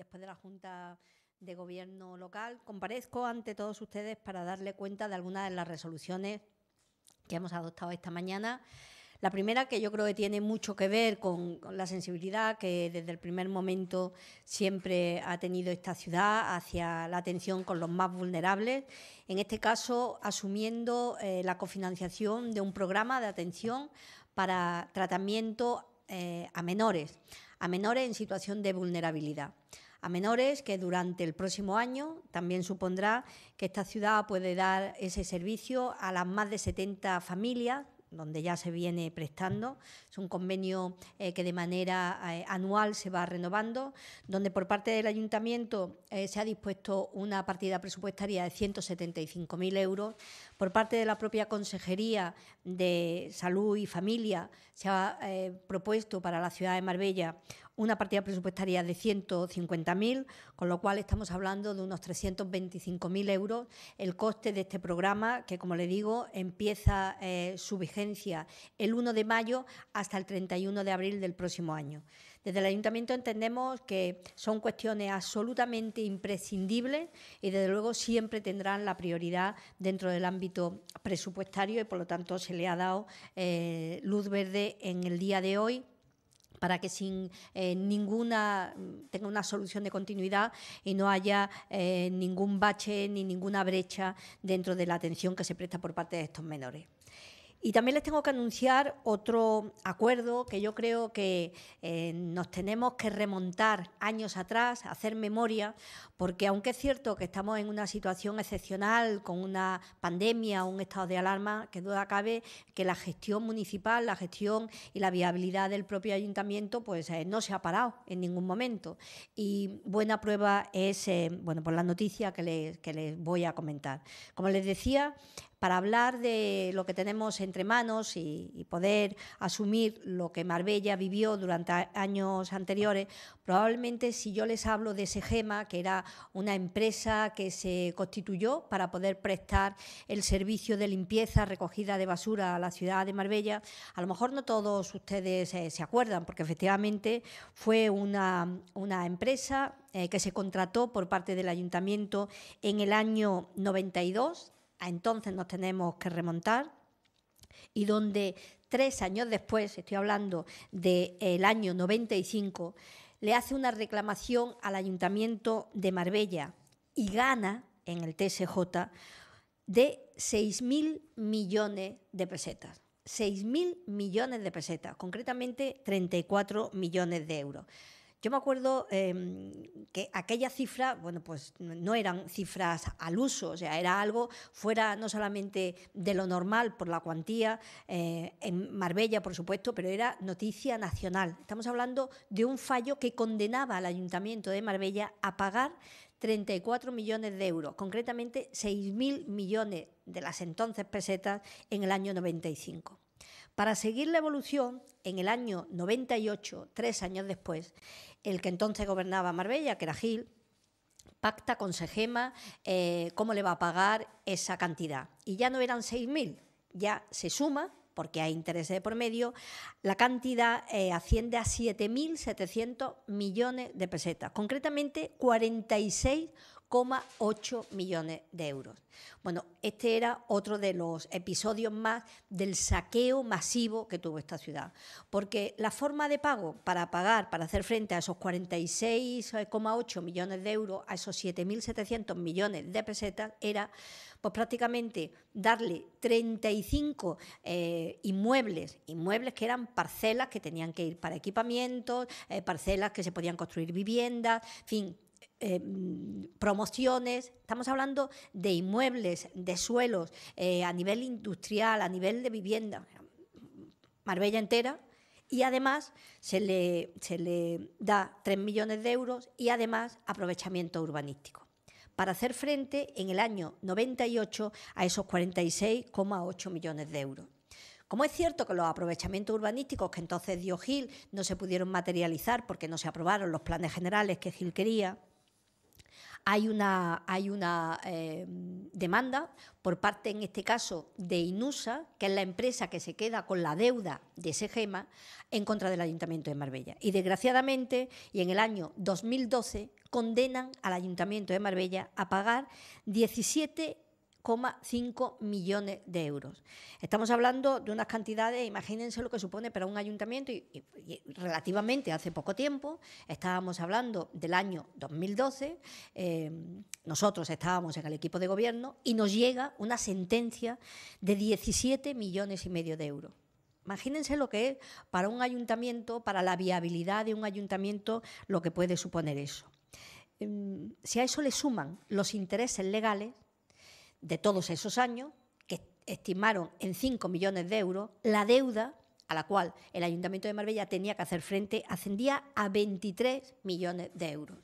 después de la Junta de Gobierno local, comparezco ante todos ustedes para darle cuenta de algunas de las resoluciones que hemos adoptado esta mañana. La primera, que yo creo que tiene mucho que ver con, la sensibilidad que desde el primer momento siempre ha tenido esta ciudad hacia la atención con los más vulnerables, en este caso asumiendo eh, la cofinanciación de un programa de atención para tratamiento eh, a menores, a menores en situación de vulnerabilidad a menores, que durante el próximo año también supondrá que esta ciudad puede dar ese servicio a las más de 70 familias donde ya se viene prestando. Es un convenio eh, que de manera eh, anual se va renovando, donde por parte del ayuntamiento eh, se ha dispuesto una partida presupuestaria de 175.000 euros por parte de la propia Consejería de Salud y Familia se ha eh, propuesto para la ciudad de Marbella una partida presupuestaria de 150.000, con lo cual estamos hablando de unos 325.000 euros. El coste de este programa, que como le digo, empieza eh, su vigencia el 1 de mayo hasta el 31 de abril del próximo año. Desde el ayuntamiento entendemos que son cuestiones absolutamente imprescindibles y desde luego siempre tendrán la prioridad dentro del ámbito presupuestario y por lo tanto se le ha dado eh, luz verde en el día de hoy para que sin eh, ninguna tenga una solución de continuidad y no haya eh, ningún bache ni ninguna brecha dentro de la atención que se presta por parte de estos menores. Y también les tengo que anunciar otro acuerdo que yo creo que eh, nos tenemos que remontar años atrás, hacer memoria, porque aunque es cierto que estamos en una situación excepcional con una pandemia, un estado de alarma, que duda cabe que la gestión municipal, la gestión y la viabilidad del propio ayuntamiento, pues eh, no se ha parado en ningún momento. Y buena prueba es, eh, bueno, por pues la noticia que les, que les voy a comentar. Como les decía, para hablar de lo que tenemos entre manos y, poder asumir lo que Marbella vivió durante años anteriores, probablemente si yo les hablo de Segema, que era una empresa que se constituyó para poder prestar el servicio de limpieza, recogida de basura a la ciudad de Marbella, a lo mejor no todos ustedes eh, se acuerdan, porque efectivamente fue una, empresa eh, que se contrató por parte del ayuntamiento en el año 92 a entonces nos tenemos que remontar y donde tres años después, estoy hablando del año 95, le hace una reclamación al Ayuntamiento de Marbella y gana en el TSJ de 6.000 millones de pesetas. 6.000 millones de pesetas, concretamente 34 millones de euros. Yo me acuerdo em, que aquella cifra, bueno, pues no eran cifras al uso, o sea, era algo fuera no solamente de lo normal por la cuantía, eh, en Marbella, por supuesto, pero era noticia nacional. Estamos hablando de un fallo que condenaba al Ayuntamiento de Marbella a pagar 34 millones de euros, concretamente 6.000 millones de las entonces pesetas en el año 95. Para seguir la evolución, en el año 98, tres años después, el que entonces gobernaba Marbella, que era Gil, pacta con Segema eh, cómo le va a pagar esa cantidad. Y ya no eran 6.000, ya se suma, porque hay intereses de por medio, la cantidad eh, asciende a 7.700 millones de pesetas, concretamente 46 8 millones de euros. Bueno, este era otro de los episodios más del saqueo masivo que tuvo esta ciudad, porque la forma de pago para pagar, para hacer frente a esos 46,8 millones de euros, a esos 7.700 millones de pesetas, era pues prácticamente darle 35 eh, inmuebles, inmuebles que eran parcelas que tenían que ir para equipamientos, eh, parcelas que se podían construir viviendas, en fin, Em, promociones, estamos hablando de inmuebles, de suelos, eh, a nivel industrial, a nivel de vivienda, Marbella entera, y además se le, se le da 3 millones de euros y además aprovechamiento urbanístico para hacer frente en el año 98 a esos 46,8 millones de euros. Como es cierto que los aprovechamientos urbanísticos que entonces dio Gil no se pudieron materializar porque no se aprobaron los planes generales que Gil quería, hay una, em, demanda por parte, en este caso, de INUSA, que es la empresa que se queda con la deuda de ese GEMA en contra del Ayuntamiento de Marbella. Y desgraciadamente, y en el año 2012, condenan al Ayuntamiento de Marbella a pagar 17 5 millones de euros. Estamos hablando de unas cantidades, imagínense lo que supone para un ayuntamiento y, relativamente hace poco tiempo, estábamos hablando del año 2012, em, nosotros estábamos en el equipo de gobierno y nos llega una sentencia de 17 millones y medio de euros. Imagínense lo que es para un ayuntamiento, para la viabilidad de un ayuntamiento, lo que puede suponer eso. Em, si a eso le suman los intereses legales, de todos esos años, que estimaron en 5 millones de euros, la deuda a la cual el Ayuntamiento de Marbella tenía que hacer frente ascendía a 23 millones de euros.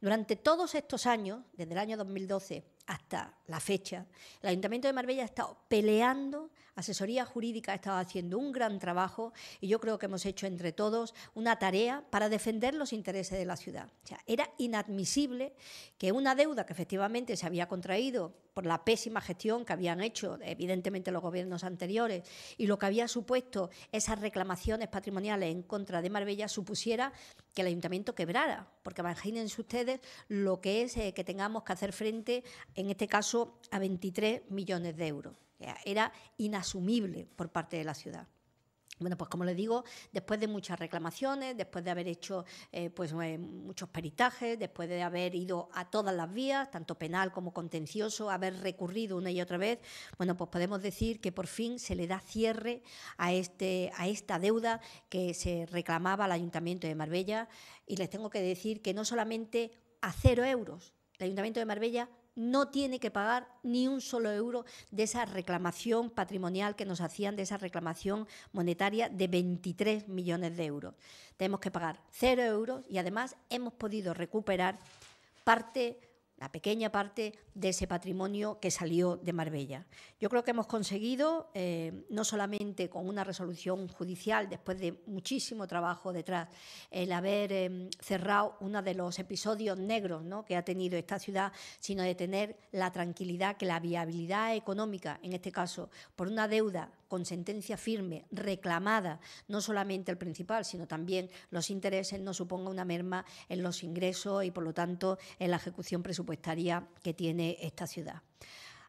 Durante todos estos años, desde el año 2012 hasta la fecha, el Ayuntamiento de Marbella ha estado peleando asesoría jurídica ha estado haciendo un gran trabajo y yo creo que hemos hecho entre todos una tarea para defender los intereses de la ciudad. era inadmisible que una deuda que efectivamente se había contraído por la pésima gestión que habían hecho, evidentemente, los gobiernos anteriores y lo que había supuesto esas reclamaciones patrimoniales en contra de Marbella supusiera que el ayuntamiento quebrara. Porque imagínense ustedes lo que es eh, que tengamos que hacer frente, en este caso, a 23 millones de euros. Eh, era inasumible por parte de la ciudad. Bueno, pues como les digo, después de muchas reclamaciones, después de haber hecho eh, pues, eh, muchos peritajes, después de haber ido a todas las vías, tanto penal como contencioso, haber recurrido una y otra vez, bueno, pues podemos decir que por fin se le da cierre a, este, a esta deuda que se reclamaba al Ayuntamiento de Marbella. Y les tengo que decir que no solamente a cero euros, el Ayuntamiento de Marbella no tiene que pagar ni un solo euro de esa reclamación patrimonial que nos hacían, de esa reclamación monetaria de 23 millones de euros. Tenemos que pagar cero euros y además hemos podido recuperar parte la pequeña parte de ese patrimonio que salió de Marbella. Yo creo que hemos conseguido, eh, no solamente con una resolución judicial, después de muchísimo trabajo detrás, el haber em, cerrado uno de los episodios negros que ha tenido esta ciudad, sino de tener la tranquilidad que la viabilidad económica, en este caso, por una deuda con sentencia firme, reclamada, no solamente el principal, sino también los intereses, no suponga una merma en los ingresos y, por lo tanto, en la ejecución presupuestaria que tiene esta ciudad.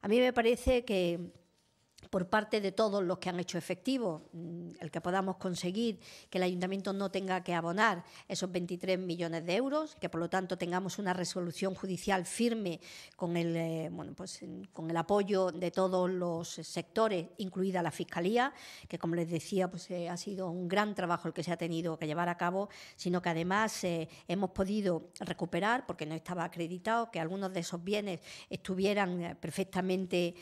A mí me parece que por parte de todos los que han hecho efectivo, mm, el que podamos conseguir que el ayuntamiento no tenga que abonar esos 23 millones de euros, que por lo tanto tengamos una resolución judicial firme con el, eh, pues, con el apoyo de todos los sectores, incluida la Fiscalía, que como les decía pues, eh, ha sido un gran trabajo el que se ha tenido que llevar a cabo, sino que además eh, hemos podido recuperar, porque no estaba acreditado, que algunos de esos bienes estuvieran perfectamente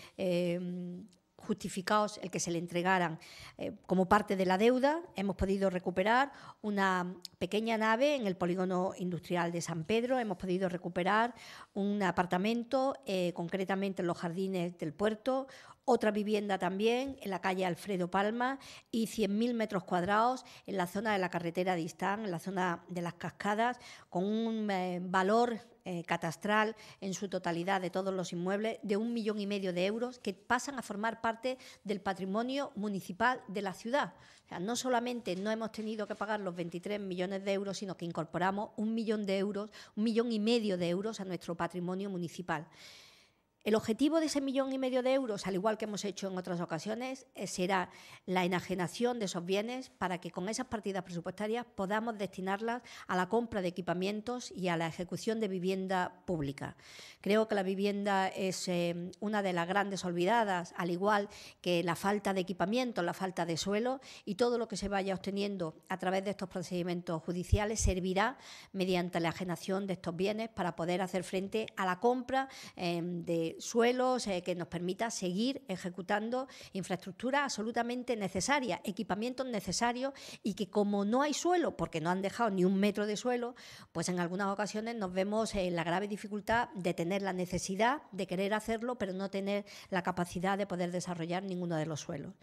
justificados el que se le entregaran eh, como parte de la deuda. Hemos podido recuperar una pequeña nave en el polígono industrial de San Pedro, hemos podido recuperar un apartamento, eh, concretamente en los jardines del puerto, otra vivienda también en la calle Alfredo Palma y 100.000 metros cuadrados en la zona de la carretera de Istán, en la zona de las cascadas, con un eh, valor eh, catastral en su totalidad de todos los inmuebles de un millón y medio de euros que pasan a formar parte del patrimonio municipal de la ciudad. no solamente no hemos tenido que pagar los 23 millones de euros, sino que incorporamos un millón de euros, un millón y medio de euros a nuestro patrimonio municipal. El objetivo de ese millón y medio de euros, al igual que hemos hecho en otras ocasiones, eh, será la enajenación de esos bienes para que con esas partidas presupuestarias podamos destinarlas a la compra de equipamientos y a la ejecución de vivienda pública. Creo que la vivienda es eh, una de las grandes olvidadas, al igual que la falta de equipamiento, la falta de suelo y todo lo que se vaya obteniendo a través de estos procedimientos judiciales servirá mediante la enajenación de estos bienes para poder hacer frente a la compra eh, de suelos eh, que nos permita seguir ejecutando infraestructura absolutamente necesaria, equipamientos necesarios y que como no hay suelo, porque no han dejado ni un metro de suelo, pues en algunas ocasiones nos vemos en la grave dificultad de tener la necesidad de querer hacerlo, pero no tener la capacidad de poder desarrollar ninguno de los suelos.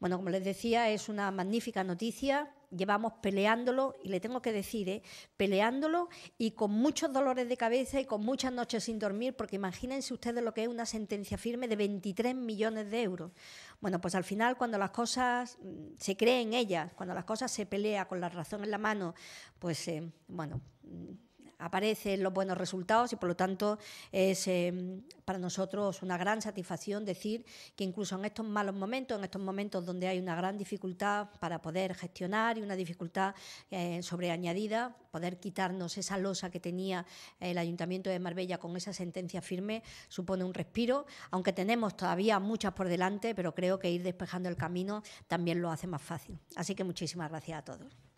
Bueno, como les decía, es una magnífica noticia. Llevamos peleándolo, y le tengo que decir, ¿eh? peleándolo y con muchos dolores de cabeza y con muchas noches sin dormir, porque imagínense ustedes lo que es una sentencia firme de 23 millones de euros. Bueno, pues al final, cuando las cosas mm, se creen ellas, cuando las cosas se pelean con la razón en la mano, pues, eh, bueno aparecen los buenos resultados y por lo tanto es eh, para nosotros una gran satisfacción decir que incluso en estos malos momentos, en estos momentos donde hay una gran dificultad para poder gestionar y una dificultad eh, sobreañadida, poder quitarnos esa losa que tenía eh, el Ayuntamiento de Marbella con esa sentencia firme supone un respiro, aunque tenemos todavía muchas por delante, pero creo que ir despejando el camino también lo hace más fácil. Así que muchísimas gracias a todos.